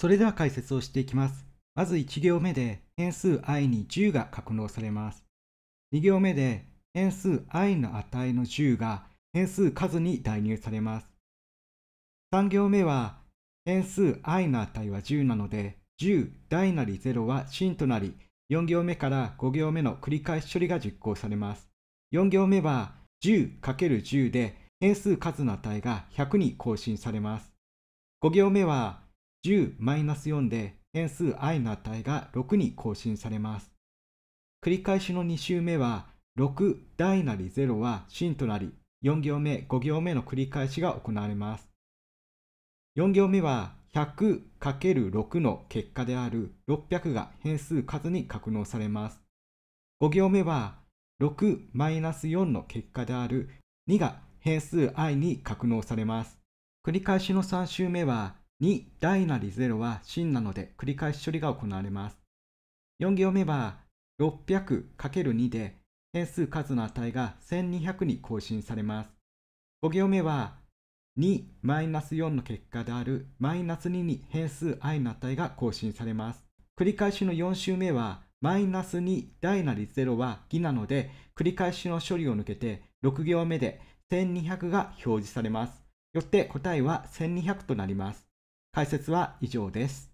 それでは解説をしていきます。まず1行目で変数 i に10が格納されます。2行目で変数 i の値の10が変数数に代入されます。3行目は変数 i の値は10なので10大なり0は真となり4行目から5行目の繰り返し処理が実行されます。4行目は 10×10 で変数数の値が100に更新されます。5行目は10-4で変数 i の値が6に更新されます。繰り返しの2週目は、6大なり0は真となり、4行目、5行目の繰り返しが行われます。4行目は 100×6 の結果である600が変数数に格納されます。5行目は6-4の結果である2が変数 i に格納されます。繰り返しの3週目は2大なり0は真なので繰り返し処理が行われます。4行目は 600×2 で変数数の値が1200に更新されます。5行目は2-4の結果である -2 に変数 i の値が更新されます。繰り返しの4週目は -2 大なり0は偽なので繰り返しの処理を抜けて6行目で1200が表示されます。よって答えは1200となります。解説は以上です。